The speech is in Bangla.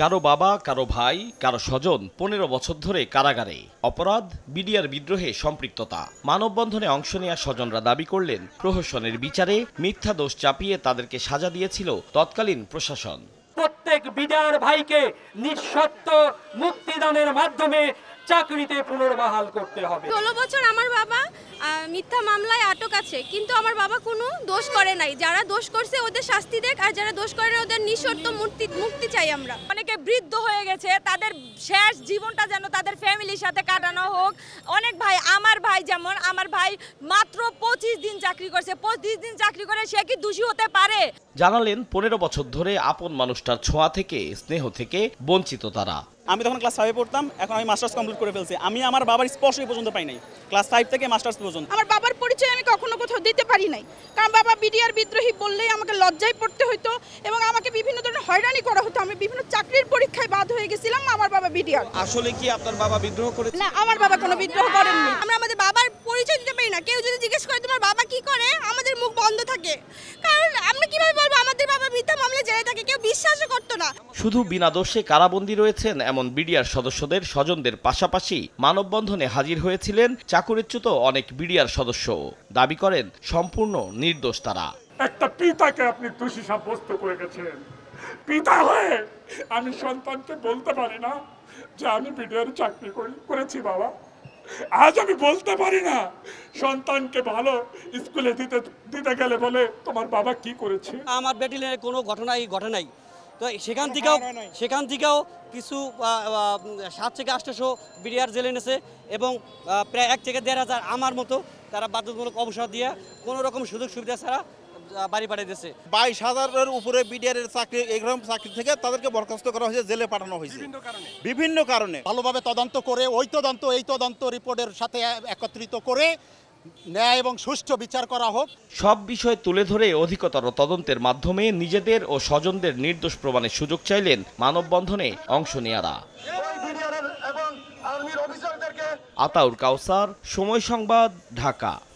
কারো বাবা কারো ভাই কারো স্বজন পনেরো বছর ধরে কারাগারে অপরাধ বিডিআর বিদ্রোহে সম্পৃক্ততা মানববন্ধনে অংশ নেওয়া স্বজনরা দাবি করলেন প্রহসনের বিচারে মিথ্যা দোষ চাপিয়ে তাদেরকে সাজা দিয়েছিল তৎকালীন প্রশাসন প্রত্যেক বিডিআর ভাইকে নিঃশর্ত মুক্তিদানের মাধ্যমে চাকরিতে পুনর্বহাল করতে হবে ষোলো বছর আমার বাবা মিথ্যা মামলায় আটক আছে কিন্তু আমার বাবা কোনো দোষ করে নাই যারা দোষ করছে ওদের শাস্তি দেখ আর যারা দোষ করে ওদের নিঃশর্ত মুক্তি মুক্তি চাই আমরা অনেকে বৃদ্ধ হয়ে গেছে তাদের শেষ জীবনটা যেন তাদের ফ্যামিলির সাথে কাটানো হোক অনেক ভাই আমার ভাই যেমন আমার ভাই মাত্র পঁচিশ দিন চাকরি করছে পঁচিশ দিন চাকরি করে সে কি দোষী হতে পারে জানালেন পনেরো বছর ধরে আপন মানুষটার ছোঁয়া থেকে স্নেহ থেকে বঞ্চিত তারা আমি তখন ক্লাস ফাইভে পড়তাম এখন আমি মাস্টার্স কমপ্লিট করে ফেলছি আমি আমার বাবার স্পর্শই পর্যন্ত পাই নাই ক্লাস ফাইভ থেকে মাস্টার্স পর্যন্ত আমার বাবার পরিচয় আমি কখনো কোথাও দিতে পারি নাই কারণ বাবা বিডিআর বিদ্রোহী বললেই আমাকে লজ্জায় পড়তে হইতো এবং আমাকে বিভিন্ন ধরনের হয়রানি করা হতো আমি বিভিন্ন চাকরির পরীক্ষায় বাদ হয়ে গেছিলাম আমার বাবা বিডিআর আসলে কি আপনার বাবা বিদ্রোহ করে না আমার বাবা কোনো বিদ্রোহ করেননি আমরা আমাদের বাবা থাকে কারণ আমরা কিভাবে বলবো আমাদের বাবা মিথ্যা মামলা জেলে থাকে কেউ বিশ্বাসও করতো না শুধু বিনা দোষে কারাবন্দী রয়েছেন এমন বিডিআর সদস্যদের স্বজনদের পাশাপাশি মানববন্ধনে হাজির হয়েছিলেন চাকুরিচ্যুত অনেক বিডিআর সদস্য দাবি করেন সম্পূর্ণ নির্দোষ তারা একটা পিতাকে আপনি দোষী সাব্যস্ত করে গেছেন পিতা হয়ে আমি সন্তানকে বলতে পারি না যে আমি বিডিআর চাকরি করি করেছি বাবা আজ আমি বলতে পারি না সন্তানকে ভালো স্কুলে দিতে দিতে গেলে বলে তোমার বাবা কি করেছে আমার ব্যাটেলিয়ানের কোনো ঘটনাই ঘটনাই তো সেখান থেকেও হ্যাঁ, হ্যাঁ, সেখান থেকেও কিছু সাত থেকে আষ্টশো বিডিআর জেলে এনেছে এবং প্রায় এক থেকে দেড় হাজার আমার মতো তারা বাধ্যতামূলক অবসর দিয়ে কোনো রকম সুযোগ সুবিধা ছাড়া বাড়ি দিয়েছে বাইশ হাজারের উপরে বিডিআরের চাকরি এরকম চাকরি থেকে তাদেরকে বরখাস্ত করা হয়েছে জেলে পাঠানো হয়েছে বিভিন্ন কারণে ভালোভাবে তদন্ত করে ওই তদন্ত এই তদন্ত রিপোর্টের সাথে একত্রিত করে ন্যায় এবং সুষ্ঠু বিচার করা হোক সব বিষয় তুলে ধরে অধিকতর তদন্তের মাধ্যমে নিজেদের ও স্বজনদের নির্দোষ প্রমাণের সুযোগ চাইলেন মানববন্ধনে অংশ নেয়ারা আতাউর কাউসার সময় সংবাদ ঢাকা